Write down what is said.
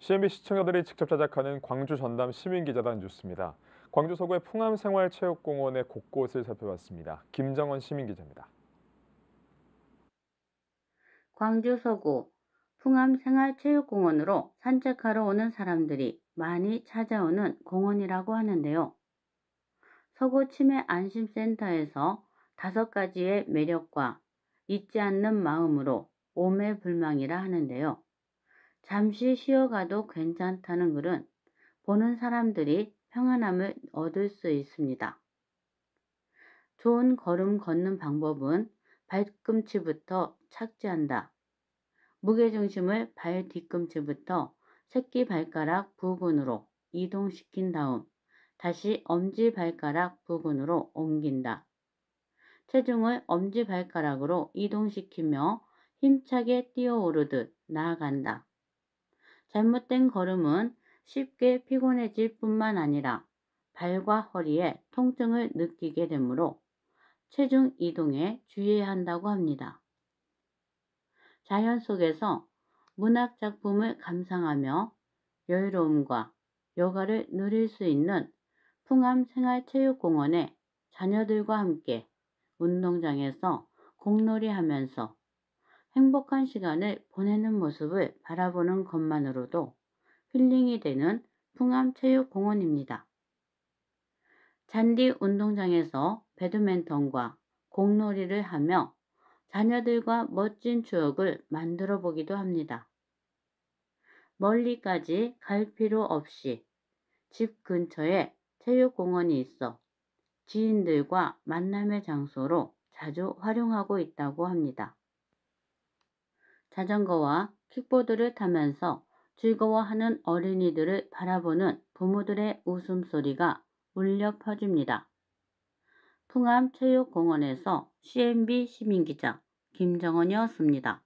CNBC 시청자들이 직접 제작하는 광주 전담 시민기자단 뉴스입니다. 광주 서구의 풍암생활체육공원의 곳곳을 살펴봤습니다. 김정원 시민기자입니다. 광주 서구 풍암생활체육공원으로 산책하러 오는 사람들이 많이 찾아오는 공원이라고 하는데요. 서구 치매 안심센터에서 다섯 가지의 매력과 잊지 않는 마음으로 오매불망이라 하는데요. 잠시 쉬어가도 괜찮다는 글은 보는 사람들이 평안함을 얻을 수 있습니다. 좋은 걸음 걷는 방법은 발꿈치부터 착지한다. 무게중심을 발 뒤꿈치부터 새끼 발가락 부근으로 이동시킨 다음 다시 엄지 발가락 부근으로 옮긴다. 체중을 엄지 발가락으로 이동시키며 힘차게 뛰어오르듯 나아간다. 잘못된 걸음은 쉽게 피곤해질 뿐만 아니라 발과 허리에 통증을 느끼게 되므로 체중 이동에 주의해야 한다고 합니다. 자연 속에서 문학 작품을 감상하며 여유로움과 여가를 누릴 수 있는 풍암 생활체육공원에 자녀들과 함께 운동장에서 공놀이 하면서 행복한 시간을 보내는 모습을 바라보는 것만으로도 힐링이 되는 풍암체육공원입니다. 잔디 운동장에서 배드민턴과 공놀이를 하며 자녀들과 멋진 추억을 만들어 보기도 합니다. 멀리까지 갈 필요 없이 집 근처에 체육공원이 있어 지인들과 만남의 장소로 자주 활용하고 있다고 합니다. 자전거와 킥보드를 타면서 즐거워하는 어린이들을 바라보는 부모들의 웃음소리가 울려 퍼집니다. 풍암체육공원에서 CNB 시민기자 김정은이었습니다.